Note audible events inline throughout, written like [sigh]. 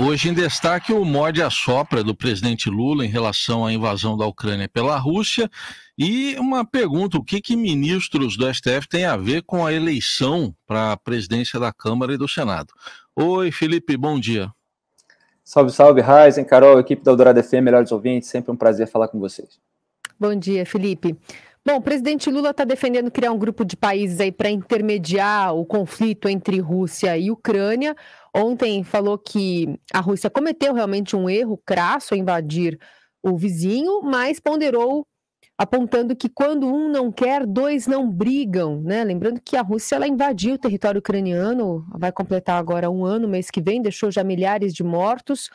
Hoje em destaque o morde a sopra do presidente Lula em relação à invasão da Ucrânia pela Rússia e uma pergunta, o que que ministros do STF tem a ver com a eleição para a presidência da Câmara e do Senado? Oi, Felipe, bom dia. Salve, salve, Raizen, Carol, equipe da Eldorado FM, melhores ouvintes, sempre um prazer falar com vocês. Bom dia, Felipe. Bom, o presidente Lula está defendendo criar um grupo de países aí para intermediar o conflito entre Rússia e Ucrânia. Ontem falou que a Rússia cometeu realmente um erro crasso a invadir o vizinho, mas ponderou apontando que quando um não quer, dois não brigam, né? Lembrando que a Rússia ela invadiu o território ucraniano, vai completar agora um ano, mês que vem, deixou já milhares de mortos.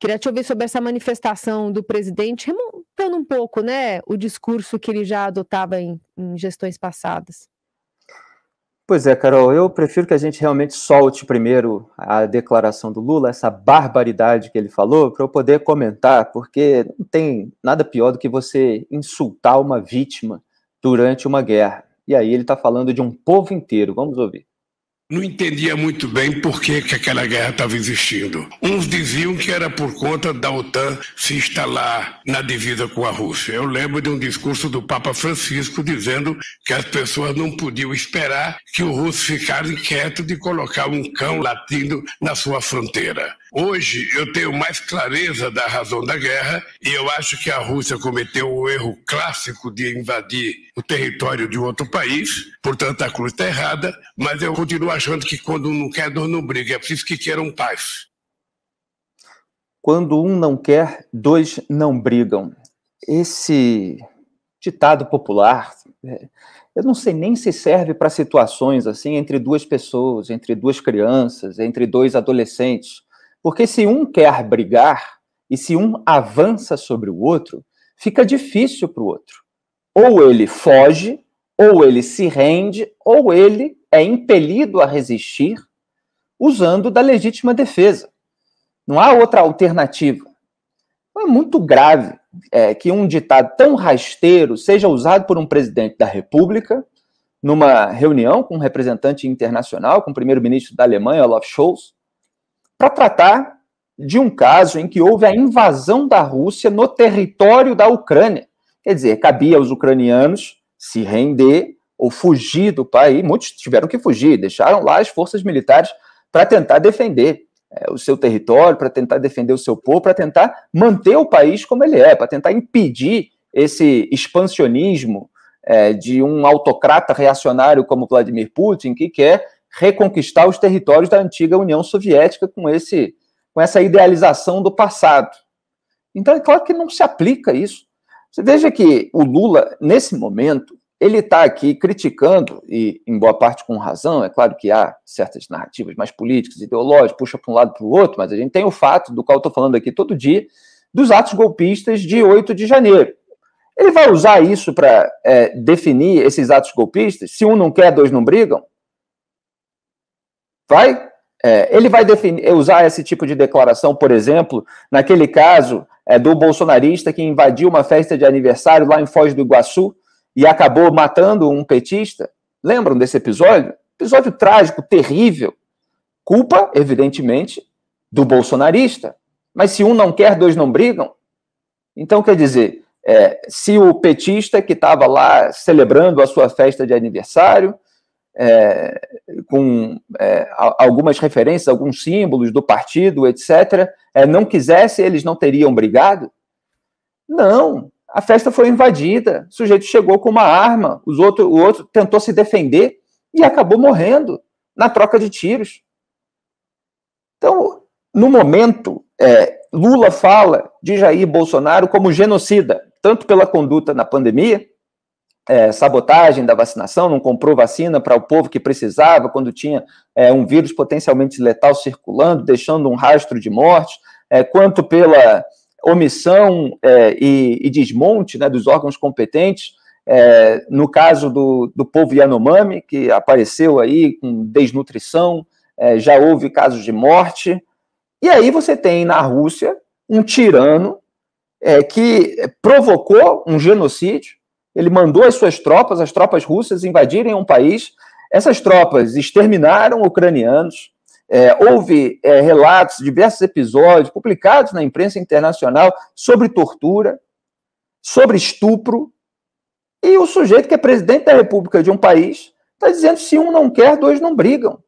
Queria te ouvir sobre essa manifestação do presidente, imitando um pouco, né, o discurso que ele já adotava em, em gestões passadas. Pois é, Carol, eu prefiro que a gente realmente solte primeiro a declaração do Lula, essa barbaridade que ele falou, para eu poder comentar, porque não tem nada pior do que você insultar uma vítima durante uma guerra. E aí ele está falando de um povo inteiro. Vamos ouvir não entendia muito bem por que, que aquela guerra estava existindo. Uns diziam que era por conta da OTAN se instalar na divisa com a Rússia. Eu lembro de um discurso do Papa Francisco dizendo que as pessoas não podiam esperar que o russo ficasse quieto de colocar um cão latindo na sua fronteira. Hoje eu tenho mais clareza da razão da guerra e eu acho que a Rússia cometeu o erro clássico de invadir o território de outro país, portanto a cruz está errada, mas eu continuo achando que quando um não quer, dois não brigam. É preciso que queiram paz. Quando um não quer, dois não brigam. Esse ditado popular, é, eu não sei nem se serve para situações assim entre duas pessoas, entre duas crianças, entre dois adolescentes. Porque se um quer brigar e se um avança sobre o outro, fica difícil para o outro. Ou ele foge, ou ele se rende, ou ele é impelido a resistir usando da legítima defesa. Não há outra alternativa. Então, é muito grave é, que um ditado tão rasteiro seja usado por um presidente da República numa reunião com um representante internacional, com o primeiro-ministro da Alemanha, Olaf Scholz, para tratar de um caso em que houve a invasão da Rússia no território da Ucrânia. Quer dizer, cabia aos ucranianos se render ou fugir do país, muitos tiveram que fugir, deixaram lá as forças militares para tentar defender é, o seu território, para tentar defender o seu povo, para tentar manter o país como ele é, para tentar impedir esse expansionismo é, de um autocrata reacionário como Vladimir Putin, que quer reconquistar os territórios da antiga União Soviética com, esse, com essa idealização do passado. Então, é claro que não se aplica isso. Você veja que o Lula, nesse momento, ele está aqui criticando, e em boa parte com razão, é claro que há certas narrativas mais políticas, ideológicas, puxa para um lado para o outro, mas a gente tem o fato, do qual estou falando aqui todo dia, dos atos golpistas de 8 de janeiro. Ele vai usar isso para é, definir esses atos golpistas? Se um não quer, dois não brigam? Vai? É, ele vai definir, é, usar esse tipo de declaração, por exemplo, naquele caso é, do bolsonarista que invadiu uma festa de aniversário lá em Foz do Iguaçu e acabou matando um petista. Lembram desse episódio? Episódio trágico, terrível. Culpa, evidentemente, do bolsonarista. Mas se um não quer, dois não brigam. Então, quer dizer, é, se o petista que estava lá celebrando a sua festa de aniversário, é, com é, algumas referências, alguns símbolos do partido, etc., é, não quisesse, eles não teriam brigado? Não, a festa foi invadida, o sujeito chegou com uma arma, os outro, o outro tentou se defender e acabou morrendo na troca de tiros. Então, no momento, é, Lula fala de Jair Bolsonaro como genocida, tanto pela conduta na pandemia, é, sabotagem da vacinação, não comprou vacina para o povo que precisava, quando tinha é, um vírus potencialmente letal circulando, deixando um rastro de morte, é, quanto pela omissão é, e, e, desmonte né, dos órgãos competentes. É, no caso do, do povo Yanomami, que apareceu aí com desnutrição, é, já houve casos de morte. E aí você tem na Rússia um tirano é, que provocou um genocídio, ele mandou as suas tropas, as tropas russas, invadirem um país. Essas tropas exterminaram ucranianos, é, houve é, relatos, diversos episódios publicados na imprensa internacional sobre tortura, sobre estupro, e o sujeito que é presidente da república de um país está dizendo se um não quer, dois não brigam.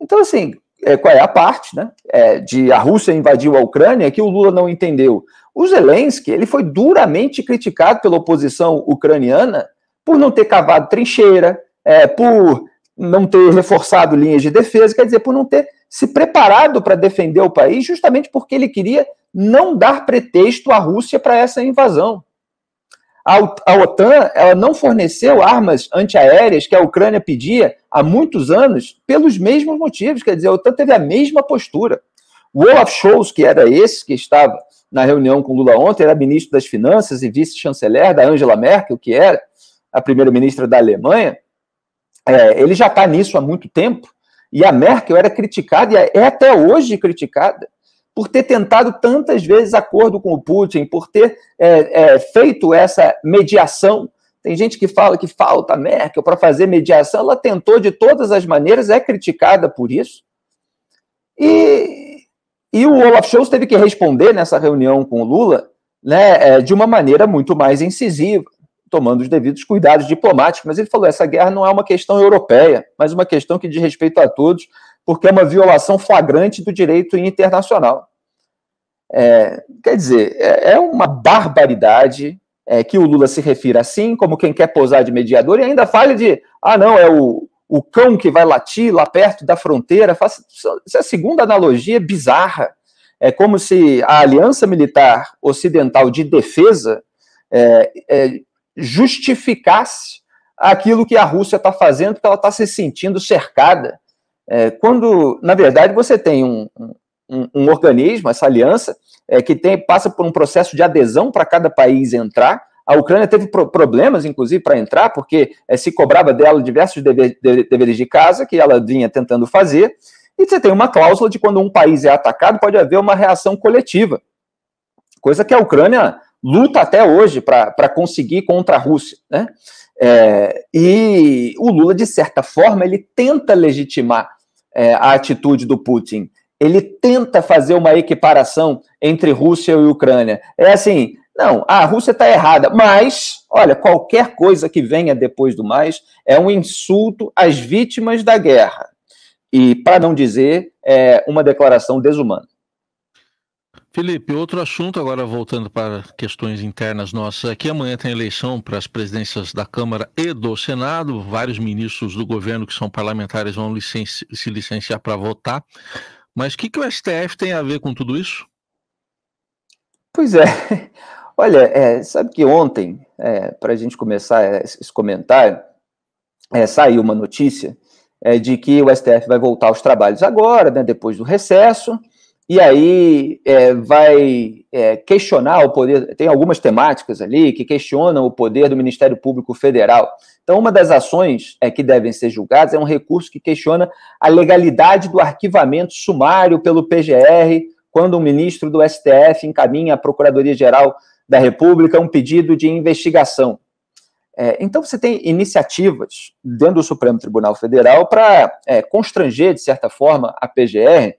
Então, assim, é, qual é a parte né, é, de a Rússia invadiu a Ucrânia é que o Lula não entendeu? O Zelensky ele foi duramente criticado pela oposição ucraniana por não ter cavado trincheira, é, por não ter reforçado linhas de defesa, quer dizer, por não ter se preparado para defender o país, justamente porque ele queria não dar pretexto à Rússia para essa invasão. A OTAN ela não forneceu armas antiaéreas que a Ucrânia pedia há muitos anos pelos mesmos motivos, quer dizer, a OTAN teve a mesma postura. O Olaf Scholz, que era esse que estava na reunião com Lula ontem, era ministro das Finanças e vice-chanceler da Angela Merkel, que era a primeira-ministra da Alemanha, é, ele já está nisso há muito tempo, e a Merkel era criticada, e é até hoje criticada, por ter tentado tantas vezes acordo com o Putin, por ter é, é, feito essa mediação. Tem gente que fala que falta a Merkel para fazer mediação, ela tentou de todas as maneiras, é criticada por isso. E, e o Olaf Scholz teve que responder nessa reunião com o Lula né, é, de uma maneira muito mais incisiva tomando os devidos cuidados diplomáticos, mas ele falou: essa guerra não é uma questão europeia, mas uma questão que diz respeito a todos, porque é uma violação flagrante do direito internacional. É, quer dizer, é, é uma barbaridade é, que o Lula se refira assim, como quem quer posar de mediador, e ainda fale de, ah, não, é o, o cão que vai latir lá perto da fronteira. Essa é segunda analogia bizarra. É como se a aliança militar ocidental de defesa é, é, justificasse aquilo que a Rússia está fazendo, que ela está se sentindo cercada. É, quando, na verdade, você tem um, um, um organismo, essa aliança, é, que tem, passa por um processo de adesão para cada país entrar. A Ucrânia teve pro problemas, inclusive, para entrar, porque é, se cobrava dela diversos dever, de, deveres de casa que ela vinha tentando fazer. E você tem uma cláusula de quando um país é atacado, pode haver uma reação coletiva. Coisa que a Ucrânia luta até hoje para conseguir contra a Rússia. Né? É, e o Lula, de certa forma, ele tenta legitimar é, a atitude do Putin. Ele tenta fazer uma equiparação entre Rússia e Ucrânia. É assim, não, a Rússia está errada, mas, olha, qualquer coisa que venha depois do mais é um insulto às vítimas da guerra. E, para não dizer, é uma declaração desumana. Felipe, outro assunto, agora voltando para questões internas nossas aqui. Amanhã tem eleição para as presidências da Câmara e do Senado. Vários ministros do governo que são parlamentares vão licenci se licenciar para votar. Mas o que, que o STF tem a ver com tudo isso? Pois é. [laughs] Olha, é, sabe que ontem, é, para a gente começar é, esse comentário, é, saiu uma notícia é, de que o STF vai voltar aos trabalhos agora, né, depois do recesso e aí é, vai é, questionar o poder. Tem algumas temáticas ali que questionam o poder do Ministério Público Federal. Então, uma das ações é, que devem ser julgadas é um recurso que questiona a legalidade do arquivamento sumário pelo PGR quando um ministro do STF encaminha à Procuradoria-Geral da República um pedido de investigação. É, então, você tem iniciativas dentro do Supremo Tribunal Federal para é, constranger, de certa forma, a PGR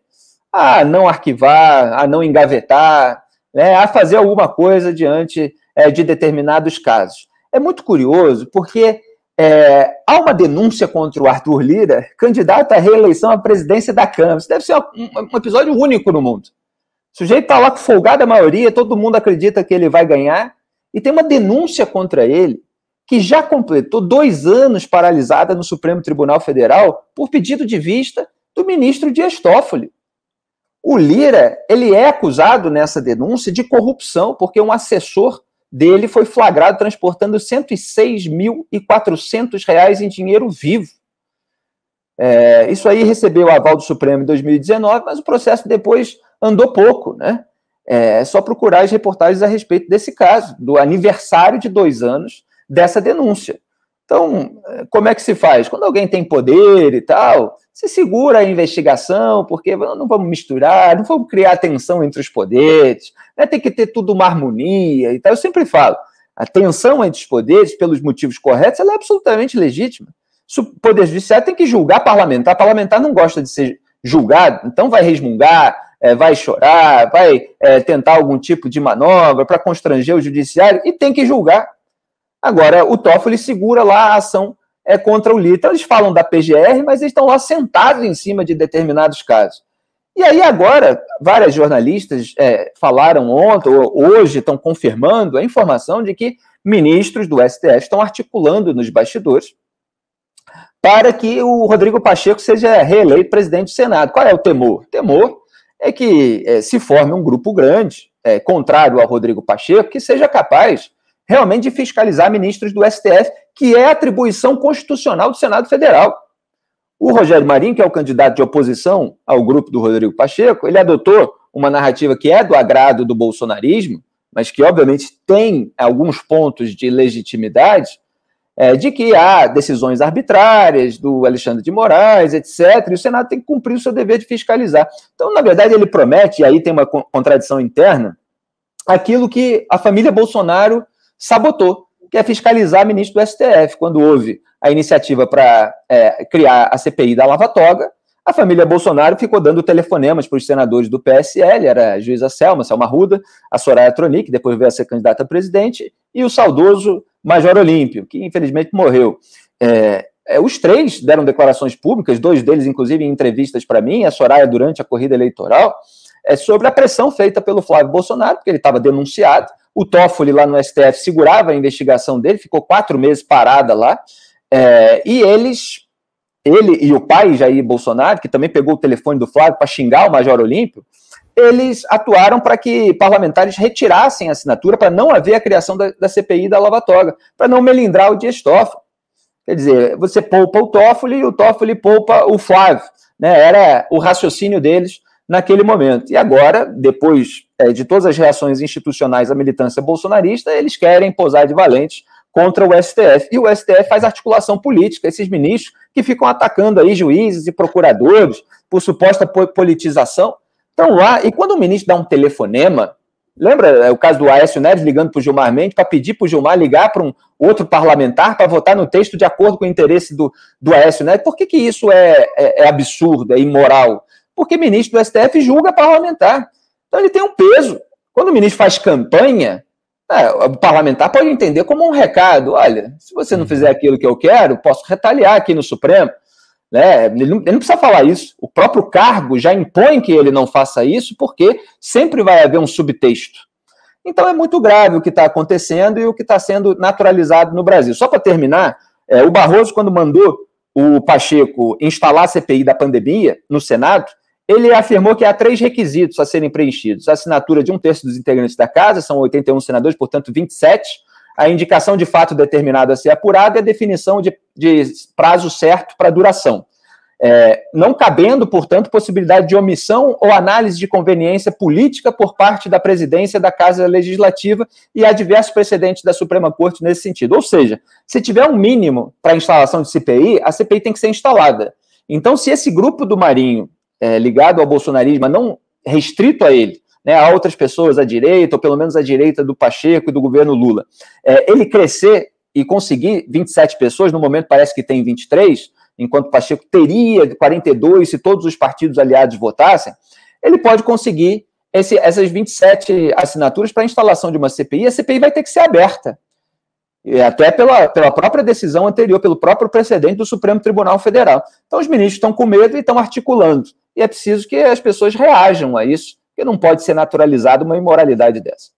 a não arquivar, a não engavetar, né, a fazer alguma coisa diante é, de determinados casos. É muito curioso porque é, há uma denúncia contra o Arthur Lira, candidato à reeleição à presidência da Câmara. Isso deve ser um, um episódio único no mundo. O sujeito está lá com folgada maioria, todo mundo acredita que ele vai ganhar, e tem uma denúncia contra ele, que já completou dois anos paralisada no Supremo Tribunal Federal por pedido de vista do ministro Dias Toffoli. O Lira, ele é acusado nessa denúncia de corrupção, porque um assessor dele foi flagrado transportando 106.400 reais em dinheiro vivo. É, isso aí recebeu o aval do Supremo em 2019, mas o processo depois andou pouco, né? É só procurar as reportagens a respeito desse caso, do aniversário de dois anos dessa denúncia. Então, é, como é que se faz? Quando alguém tem poder e tal, se segura a investigação, porque não vamos misturar, não vamos criar tensão entre os poderes, né? tem que ter tudo uma harmonia e tal. Eu sempre falo, a tensão entre os poderes, pelos motivos corretos, ela é absolutamente legítima. O Poder Judiciário tem que julgar parlamentar, parlamentar não gosta de ser julgado, então vai resmungar, é, vai chorar, vai é, tentar algum tipo de manobra para constranger o judiciário e tem que julgar. Agora, o Toffoli segura lá a ação é, contra o Lira. Então, eles falam da PGR, mas eles estão lá sentados em cima de determinados casos. E aí agora, várias jornalistas é, falaram ontem, ou hoje, estão confirmando a informação de que ministros do STF estão articulando nos bastidores para que o Rodrigo Pacheco seja reeleito presidente do Senado. Qual é o temor? O temor é que é, se forme um grupo grande, é, contrário ao Rodrigo Pacheco, que seja capaz realmente de fiscalizar ministros do STF, que é atribuição constitucional do Senado Federal. O Rogério Marinho, que é o candidato de oposição ao grupo do Rodrigo Pacheco, ele adotou uma narrativa que é do agrado do bolsonarismo, mas que obviamente tem alguns pontos de legitimidade, é, de que há decisões arbitrárias do Alexandre de Moraes, etc., e o Senado tem que cumprir o seu dever de fiscalizar. Então, na verdade, ele promete, e aí tem uma contradição interna, aquilo que a família Bolsonaro sabotou, que é fiscalizar ministro do STF. Quando houve a iniciativa para é, criar a CPI da Lava Toga, a família Bolsonaro ficou dando telefonemas para os senadores do PSL, era a juíza Selma, Selma Ruda, a Soraya Tronic, que depois veio a ser candidata a presidente, e o saudoso Major Olímpio, que infelizmente morreu. É, é, os três deram declarações públicas, dois deles, inclusive, em entrevistas para mim, a Soraya durante a corrida eleitoral, é sobre a pressão feita pelo Flávio Bolsonaro, porque ele estava denunciado. O Toffoli lá no STF segurava a investigação dele, ficou quatro meses parada lá. É, e eles, ele e o pai Jair Bolsonaro, que também pegou o telefone do Flávio para xingar o Major Olímpio, eles atuaram para que parlamentares retirassem a assinatura para não haver a criação da, da CPI da Lava Toga, para não melindrar o Dias Toffoli. Quer dizer, você poupa o Toffoli e o Toffoli poupa o Flávio. Né? Era o raciocínio deles naquele momento. E agora, depois é, de todas as reações institucionais à militância bolsonarista, eles querem posar de valentes contra o STF. E o STF faz articulação política, esses ministros que ficam atacando aí juízes e procuradores por suposta politização. Estão lá, e quando o ministro dá um telefonema, lembra é, o caso do Aécio Neves ligando para o Gilmar Mendes para pedir para o Gilmar ligar para um outro parlamentar para votar no texto de acordo com o interesse do, do Aécio Neves? Por que, que isso é, é, é absurdo, é imoral? porque ministro do STF julga parlamentar. Então ele tem um peso. Quando o ministro faz campanha, é, o parlamentar pode entender como um recado: olha, se você não fizer aquilo que eu quero, posso retaliar aqui no Supremo. Né? Ele, não, ele não precisa falar isso. O próprio cargo já impõe que ele não faça isso, porque sempre vai haver um subtexto. Então é muito grave o que está acontecendo e o que está sendo naturalizado no Brasil. Só para terminar, é, o Barroso, quando mandou o Pacheco instalar a CPI da pandemia no Senado, ele afirmou que há três requisitos a serem preenchidos: a assinatura de um terço dos integrantes da casa, são 81 senadores, portanto 27, a indicação de fato determinado a ser apurada e a definição de, de prazo certo para duração. É, não cabendo, portanto, possibilidade de omissão ou análise de conveniência política por parte da presidência da Casa Legislativa, e há diversos precedentes da Suprema Corte nesse sentido. Ou seja, se tiver um mínimo para a instalação de CPI, a CPI tem que ser instalada. Então, se esse grupo do Marinho é, ligado ao bolsonarismo, mas não restrito a ele, né, a outras pessoas à direita, ou pelo menos à direita do Pacheco e do governo Lula, é, ele crescer e conseguir 27 pessoas, no momento parece que tem 23, enquanto Pacheco teria 42 se todos os partidos aliados votassem, ele pode conseguir esse, essas 27 assinaturas para a instalação de uma CPI, a CPI vai ter que ser aberta. E até pela, pela própria decisão anterior, pelo próprio precedente do Supremo Tribunal Federal. Então, os ministros estão com medo e estão articulando e é preciso que as pessoas reajam a isso, porque não pode ser naturalizada uma imoralidade dessa.